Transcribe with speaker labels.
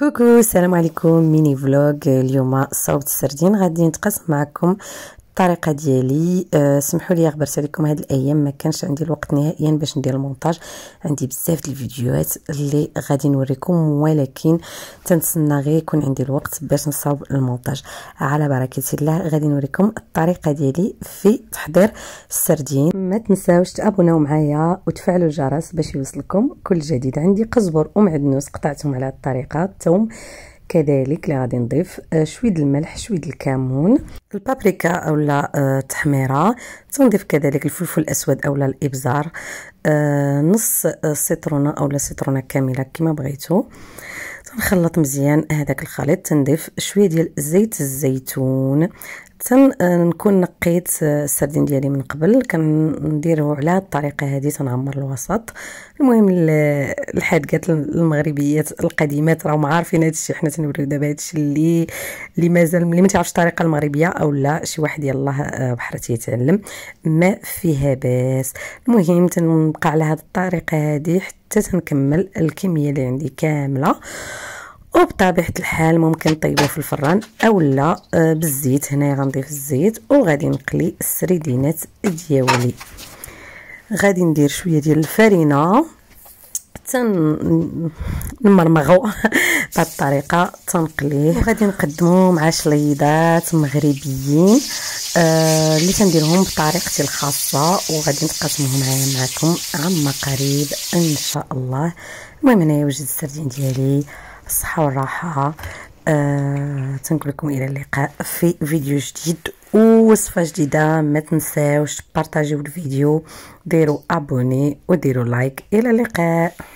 Speaker 1: كوكو السلام عليكم ميني فلوغ اليوم صوت السردين غادي نتقاسم معكم الطريقه ديالي أه سمحوا لي غبرت عليكم هاد الايام ما كانش عندي الوقت نهائيا باش ندير المونتاج عندي بزاف ديال الفيديوهات اللي غادي نوريكم ولكن تنتسنى غير يكون عندي الوقت باش نصاوب المونتاج على بركه الله غادي نوريكم الطريقه ديالي في تحضير السردين ما تنساوش تابوناو معايا وتفعلوا الجرس باش يوصلكم كل جديد عندي قزبر ومعدنوس قطعتهم على الطريقه الثوم كذلك اللي غادي نضيف آه، شويه الملح شويه الكمون البابريكا اولا التحميره آه، تنضيف كذلك الفلفل الاسود اولا الابزار آه، نص سيترونه اولا سيترونه كامله كما بغيتو تنخلط مزيان هذاك الخليط تنضيف شويه ديال زيت الزيتون تنكون نكون نقيت السردين ديالي من قبل كنديرو على الطريقه هذه تنعمر الوسط المهم الحادقات المغربيات القديمات راهم عارفين هذا الشيء حنا تنوريو دابا هذا الشيء اللي اللي مازال اللي ما تعرفش الطريقه المغربيه اولا شي واحد يلاه آه، بحر تيتعلم ما فيها باس المهم تنبقى على هذه الطريقه هذه حتى تنكمل الكميه اللي عندي كامله وبطبيعه الحال ممكن نطيبو في الفران اولا آه، بالزيت هنايا غنضيف الزيت وغادي نقلي السردينات ديالي غادي ندير شويه ديال الفرينه حتى نمرمغو بهاد الطريقه تنقليه وغادي نقدمو مع شليضات مغربيين آه كنديرهم بطريقتي الخاصه وغادي نقسمهم معايا معكم عما قريب ان شاء الله المهم هنايا وجد السردين ديالي بالصحة والراحة أه تنقول لكم الى اللقاء في فيديو جديد ووصفه جديده ما تنساوش بارتاجيو الفيديو ديروا ابوني وديروا لايك الى اللقاء